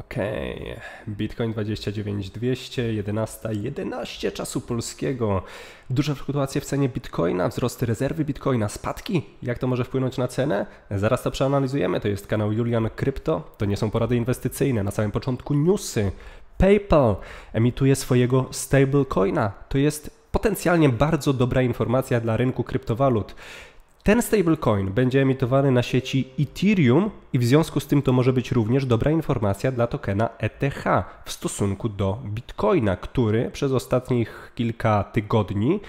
Okej, okay. Bitcoin 29 200, 11, 11 czasu polskiego. Duże fluktuacje w cenie Bitcoina, wzrosty rezerwy Bitcoina, spadki. Jak to może wpłynąć na cenę? Zaraz to przeanalizujemy. To jest kanał Julian Krypto. To nie są porady inwestycyjne. Na samym początku newsy. PayPal emituje swojego stablecoina. To jest potencjalnie bardzo dobra informacja dla rynku kryptowalut. Ten stablecoin będzie emitowany na sieci Ethereum i w związku z tym to może być również dobra informacja dla tokena ETH w stosunku do Bitcoina, który przez ostatnich kilka tygodni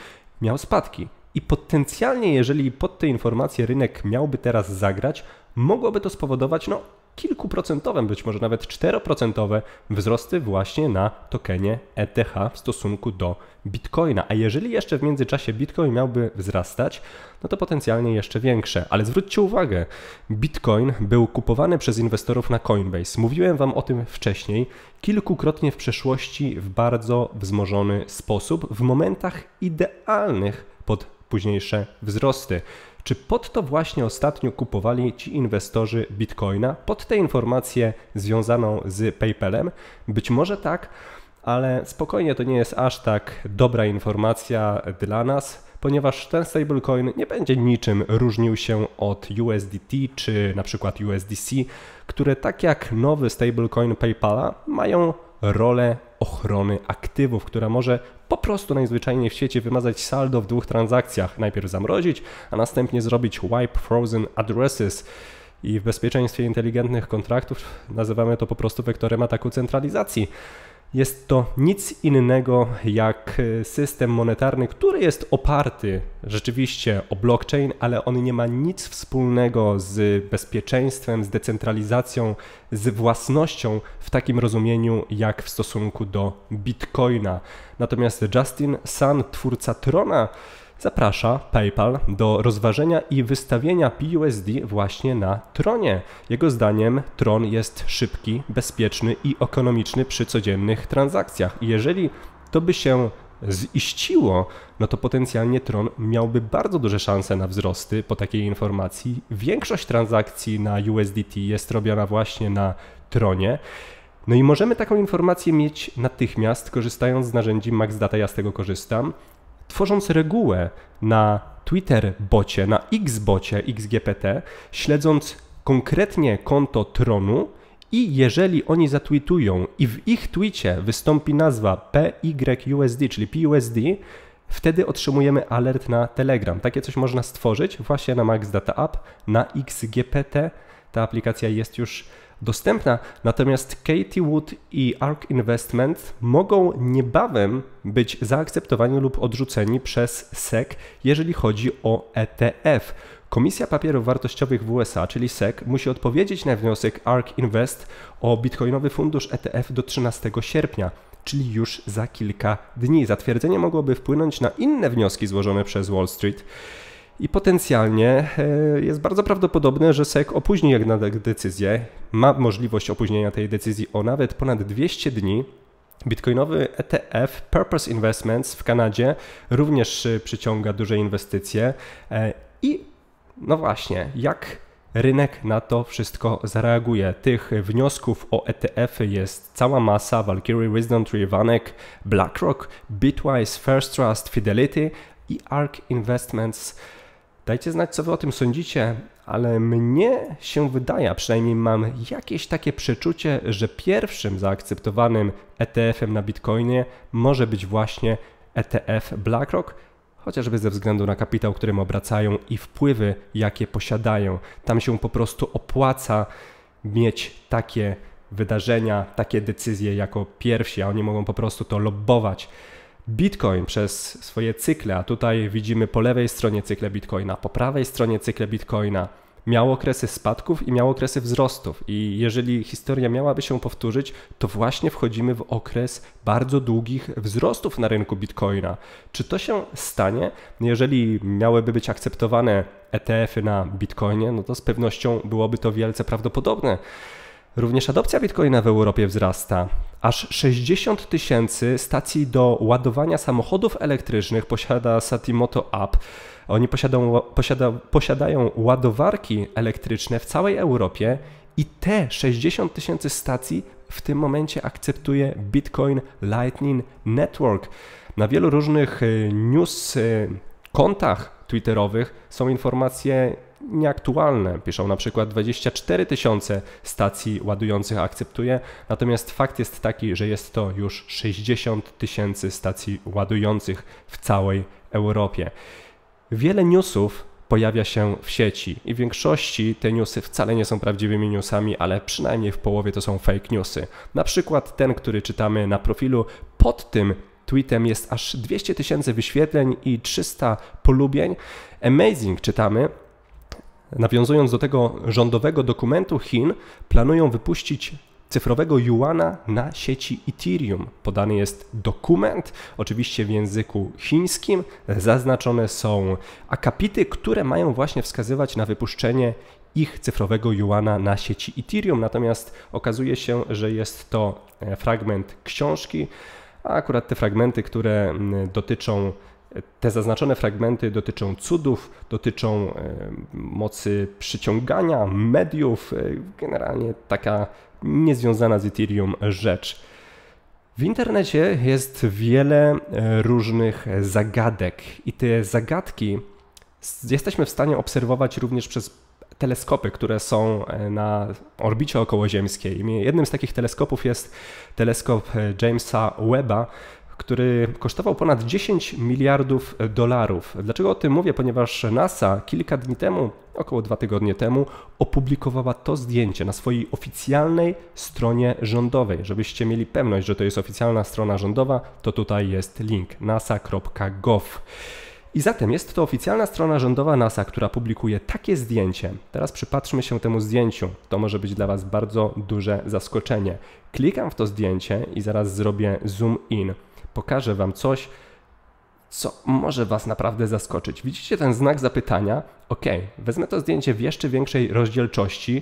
miał spadki. I potencjalnie, jeżeli pod te informacje rynek miałby teraz zagrać, mogłoby to spowodować no, kilkuprocentowym, być może nawet czteroprocentowe wzrosty właśnie na tokenie ETH w stosunku do Bitcoina. A jeżeli jeszcze w międzyczasie Bitcoin miałby wzrastać, no to potencjalnie jeszcze większe. Ale zwróćcie uwagę, Bitcoin był kupowany przez inwestorów na Coinbase. Mówiłem Wam o tym wcześniej, kilkukrotnie w przeszłości w bardzo wzmożony sposób, w momentach idealnych pod późniejsze wzrosty. Czy pod to właśnie ostatnio kupowali ci inwestorzy bitcoina? Pod tę informację związaną z PayPalem? Być może tak, ale spokojnie to nie jest aż tak dobra informacja dla nas ponieważ ten stablecoin nie będzie niczym różnił się od USDT czy na przykład USDC, które tak jak nowy stablecoin PayPala mają rolę ochrony aktywów, która może po prostu najzwyczajniej w świecie wymazać saldo w dwóch transakcjach. Najpierw zamrozić, a następnie zrobić wipe frozen addresses. I w bezpieczeństwie inteligentnych kontraktów nazywamy to po prostu wektorem ataku centralizacji. Jest to nic innego jak e, system monetarny, który jest oparty rzeczywiście o blockchain, ale on nie ma nic wspólnego z bezpieczeństwem, z decentralizacją, z własnością w takim rozumieniu jak w stosunku do bitcoina. Natomiast Justin Sun, twórca Trona, zaprasza PayPal do rozważenia i wystawienia PUSD właśnie na Tronie. Jego zdaniem Tron jest szybki, bezpieczny i ekonomiczny przy codziennych transakcjach. I jeżeli to by się ziściło, no to potencjalnie Tron miałby bardzo duże szanse na wzrosty po takiej informacji. Większość transakcji na USDT jest robiona właśnie na Tronie. No i możemy taką informację mieć natychmiast, korzystając z narzędzi MaxData, ja z tego korzystam tworząc regułę na Twitter-bocie, na X-bocie XGPT, śledząc konkretnie konto Tronu i jeżeli oni zatweetują i w ich tweetie wystąpi nazwa PYUSD, czyli PUSD, y wtedy otrzymujemy alert na Telegram. Takie coś można stworzyć właśnie na Max Data App, na XGPT. Ta aplikacja jest już dostępna, natomiast Katie Wood i ARK Investment mogą niebawem być zaakceptowani lub odrzuceni przez SEC, jeżeli chodzi o ETF. Komisja Papierów Wartościowych w USA, czyli SEC, musi odpowiedzieć na wniosek ARK Invest o bitcoinowy fundusz ETF do 13 sierpnia czyli już za kilka dni. Zatwierdzenie mogłoby wpłynąć na inne wnioski złożone przez Wall Street i potencjalnie e, jest bardzo prawdopodobne, że SEC opóźni jednak decyzję, ma możliwość opóźnienia tej decyzji o nawet ponad 200 dni. Bitcoinowy ETF Purpose Investments w Kanadzie również e, przyciąga duże inwestycje e, i no właśnie, jak rynek na to wszystko zareaguje. Tych wniosków o ETF-y jest cała masa: Valkyrie, Wisdom Tree, Vanek, BlackRock, Bitwise, First Trust, Fidelity i ARK Investments. Dajcie znać, co wy o tym sądzicie, ale mnie się wydaje, a przynajmniej mam jakieś takie przeczucie, że pierwszym zaakceptowanym ETF-em na Bitcoinie może być właśnie ETF BlackRock, chociażby ze względu na kapitał, którym obracają i wpływy, jakie posiadają. Tam się po prostu opłaca mieć takie wydarzenia, takie decyzje jako pierwsi, a oni mogą po prostu to lobbować. Bitcoin przez swoje cykle, a tutaj widzimy po lewej stronie cykle Bitcoina, po prawej stronie cykle Bitcoina, miał okresy spadków i miał okresy wzrostów. I jeżeli historia miałaby się powtórzyć, to właśnie wchodzimy w okres bardzo długich wzrostów na rynku Bitcoina. Czy to się stanie? Jeżeli miałyby być akceptowane ETF-y na Bitcoinie, no to z pewnością byłoby to wielce prawdopodobne. Również adopcja bitcoina w Europie wzrasta. Aż 60 tysięcy stacji do ładowania samochodów elektrycznych posiada Satimoto App. Oni posiadają, posiada, posiadają ładowarki elektryczne w całej Europie i te 60 tysięcy stacji w tym momencie akceptuje Bitcoin Lightning Network. Na wielu różnych e, news e, kontach twitterowych są informacje nieaktualne. Piszą na przykład 24 tysiące stacji ładujących akceptuje, natomiast fakt jest taki, że jest to już 60 tysięcy stacji ładujących w całej Europie. Wiele newsów pojawia się w sieci i w większości te newsy wcale nie są prawdziwymi newsami, ale przynajmniej w połowie to są fake newsy. Na przykład ten, który czytamy na profilu pod tym tweetem jest aż 200 tysięcy wyświetleń i 300 polubień. Amazing czytamy, Nawiązując do tego rządowego dokumentu Chin, planują wypuścić cyfrowego yuana na sieci Ethereum. Podany jest dokument, oczywiście w języku chińskim. Zaznaczone są akapity, które mają właśnie wskazywać na wypuszczenie ich cyfrowego yuana na sieci Ethereum. Natomiast okazuje się, że jest to e, fragment książki, a akurat te fragmenty, które mm, dotyczą te zaznaczone fragmenty dotyczą cudów, dotyczą e, mocy przyciągania mediów, e, generalnie taka niezwiązana z Ethereum rzecz. W internecie jest wiele e, różnych zagadek, i te zagadki jesteśmy w stanie obserwować również przez teleskopy, które są na orbicie okołoziemskiej. Jednym z takich teleskopów jest teleskop Jamesa Webba, który kosztował ponad 10 miliardów dolarów. Dlaczego o tym mówię? Ponieważ NASA kilka dni temu, około dwa tygodnie temu, opublikowała to zdjęcie na swojej oficjalnej stronie rządowej. Żebyście mieli pewność, że to jest oficjalna strona rządowa, to tutaj jest link nasa.gov. I zatem jest to oficjalna strona rządowa NASA, która publikuje takie zdjęcie. Teraz przypatrzmy się temu zdjęciu. To może być dla Was bardzo duże zaskoczenie. Klikam w to zdjęcie i zaraz zrobię zoom in pokażę Wam coś, co może Was naprawdę zaskoczyć. Widzicie ten znak zapytania? Ok, wezmę to zdjęcie w jeszcze większej rozdzielczości.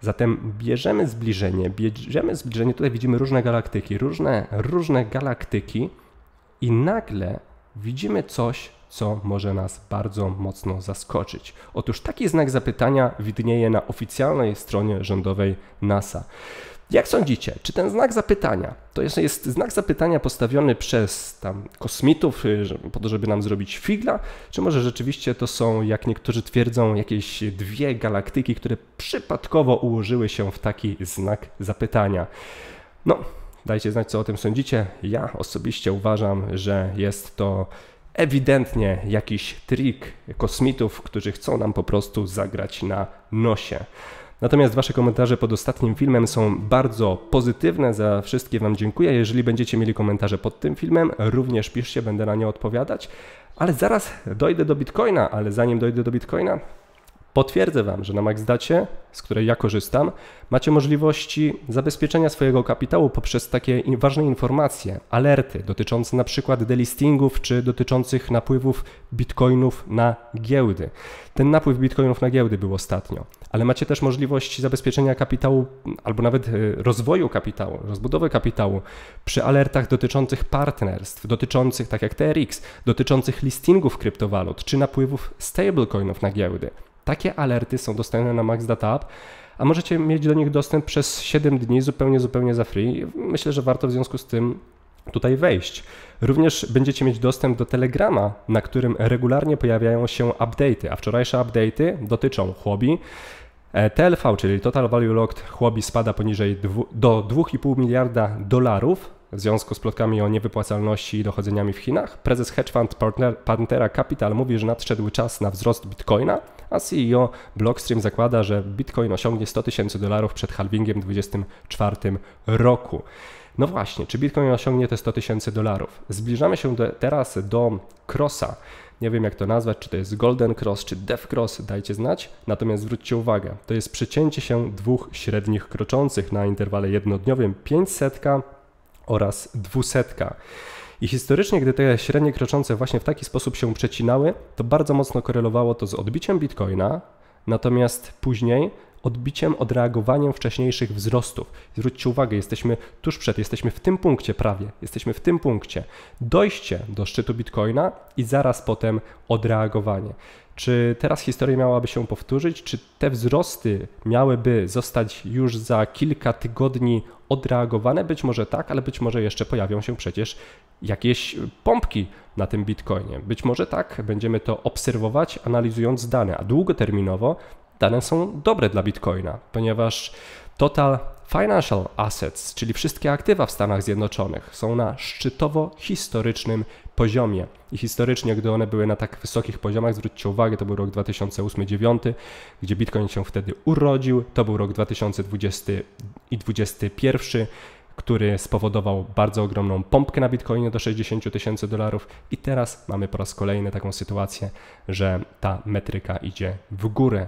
Zatem bierzemy zbliżenie, bierzemy zbliżenie, tutaj widzimy różne galaktyki, różne, różne galaktyki i nagle widzimy coś, co może nas bardzo mocno zaskoczyć. Otóż taki znak zapytania widnieje na oficjalnej stronie rządowej NASA. Jak sądzicie, czy ten znak zapytania to jest, jest znak zapytania postawiony przez tam kosmitów y, po to, żeby nam zrobić figla, czy może rzeczywiście to są, jak niektórzy twierdzą, jakieś dwie galaktyki, które przypadkowo ułożyły się w taki znak zapytania? No, dajcie znać, co o tym sądzicie. Ja osobiście uważam, że jest to ewidentnie jakiś trik kosmitów, którzy chcą nam po prostu zagrać na nosie. Natomiast Wasze komentarze pod ostatnim filmem są bardzo pozytywne, za wszystkie Wam dziękuję. Jeżeli będziecie mieli komentarze pod tym filmem, również piszcie, będę na nie odpowiadać. Ale zaraz dojdę do Bitcoina, ale zanim dojdę do Bitcoina, Potwierdzę Wam, że na MaxDacie, z której ja korzystam, macie możliwości zabezpieczenia swojego kapitału poprzez takie ważne informacje, alerty dotyczące na przykład delistingów czy dotyczących napływów bitcoinów na giełdy. Ten napływ bitcoinów na giełdy był ostatnio, ale macie też możliwości zabezpieczenia kapitału albo nawet e, rozwoju kapitału, rozbudowy kapitału przy alertach dotyczących partnerstw, dotyczących tak jak TRX, dotyczących listingów kryptowalut czy napływów stablecoinów na giełdy. Takie alerty są dostępne na App, a możecie mieć do nich dostęp przez 7 dni zupełnie, zupełnie za free. Myślę, że warto w związku z tym tutaj wejść. Również będziecie mieć dostęp do Telegrama, na którym regularnie pojawiają się update'y, a wczorajsze update'y dotyczą Huobi, e, TLV, czyli Total Value Locked Huobi spada poniżej do 2,5 miliarda dolarów w związku z plotkami o niewypłacalności i dochodzeniami w Chinach. Prezes hedge fund partner, Pantera Capital mówi, że nadszedł czas na wzrost Bitcoina a CEO Blockstream zakłada, że Bitcoin osiągnie 100 tysięcy dolarów przed halvingiem w 2024 roku. No właśnie, czy Bitcoin osiągnie te 100 tysięcy dolarów? Zbliżamy się do, teraz do crossa. Nie wiem jak to nazwać, czy to jest Golden Cross, czy Death Cross, dajcie znać. Natomiast zwróćcie uwagę, to jest przecięcie się dwóch średnich kroczących na interwale jednodniowym 500 oraz 200. I historycznie, gdy te średnie kroczące właśnie w taki sposób się przecinały, to bardzo mocno korelowało to z odbiciem bitcoina, natomiast później odbiciem, odreagowaniem wcześniejszych wzrostów. Zwróćcie uwagę, jesteśmy tuż przed, jesteśmy w tym punkcie prawie, jesteśmy w tym punkcie. Dojście do szczytu Bitcoina i zaraz potem odreagowanie. Czy teraz historia miałaby się powtórzyć? Czy te wzrosty miałyby zostać już za kilka tygodni odreagowane? Być może tak, ale być może jeszcze pojawią się przecież jakieś pompki na tym bitcoinie. Być może tak, będziemy to obserwować, analizując dane, a długoterminowo dane są dobre dla Bitcoina, ponieważ total financial assets, czyli wszystkie aktywa w Stanach Zjednoczonych, są na szczytowo historycznym poziomie. I historycznie, gdy one były na tak wysokich poziomach, zwróćcie uwagę, to był rok 2008-2009, gdzie Bitcoin się wtedy urodził, to był rok 2020 i 2021 który spowodował bardzo ogromną pompkę na Bitcoinie do 60 tysięcy dolarów i teraz mamy po raz kolejny taką sytuację, że ta metryka idzie w górę.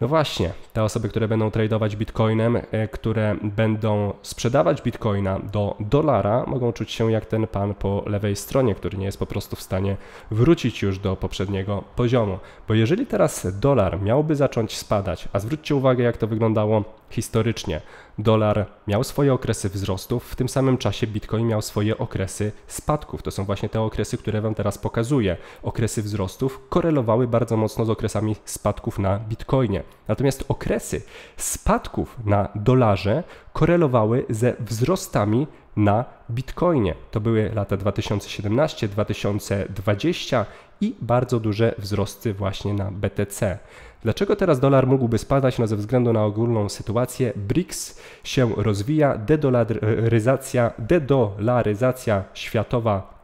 No właśnie, te osoby, które będą tradować bitcoinem, e, które będą sprzedawać bitcoina do dolara, mogą czuć się jak ten pan po lewej stronie, który nie jest po prostu w stanie wrócić już do poprzedniego poziomu. Bo jeżeli teraz dolar miałby zacząć spadać, a zwróćcie uwagę, jak to wyglądało historycznie, dolar miał swoje okresy wzrostów, w tym samym czasie bitcoin miał swoje okresy spadków. To są właśnie te okresy, które Wam teraz pokazuję. Okresy wzrostów korelowały bardzo mocno z okresami spadków na bitcoinie. Natomiast okresy spadków na dolarze korelowały ze wzrostami na bitcoinie. To były lata 2017-2020 i bardzo duże wzrosty właśnie na BTC. Dlaczego teraz dolar mógłby spadać? No ze względu na ogólną sytuację BRICS się rozwija, dedolaryzacja, dedolaryzacja światowa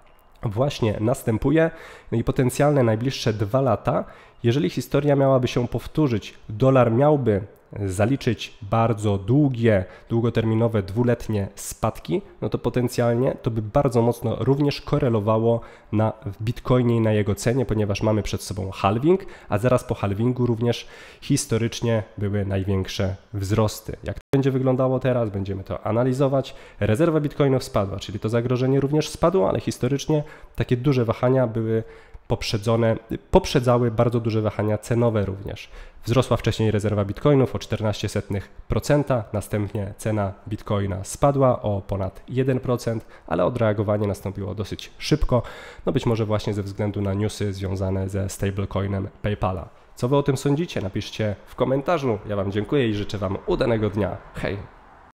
właśnie następuje no i potencjalne najbliższe dwa lata jeżeli historia miałaby się powtórzyć, dolar miałby zaliczyć bardzo długie, długoterminowe, dwuletnie spadki, no to potencjalnie to by bardzo mocno również korelowało na Bitcoinie i na jego cenie, ponieważ mamy przed sobą halving, a zaraz po halvingu również historycznie były największe wzrosty. Jak to będzie wyglądało teraz, będziemy to analizować. Rezerwa Bitcoinów spadła, czyli to zagrożenie również spadło, ale historycznie takie duże wahania były poprzedzone, poprzedzały bardzo duże wahania cenowe również. Wzrosła wcześniej rezerwa bitcoinów o 14%, następnie cena bitcoina spadła o ponad 1%, ale odreagowanie nastąpiło dosyć szybko, no być może właśnie ze względu na newsy związane ze stablecoinem PayPala. Co wy o tym sądzicie? Napiszcie w komentarzu. Ja wam dziękuję i życzę wam udanego dnia. Hej!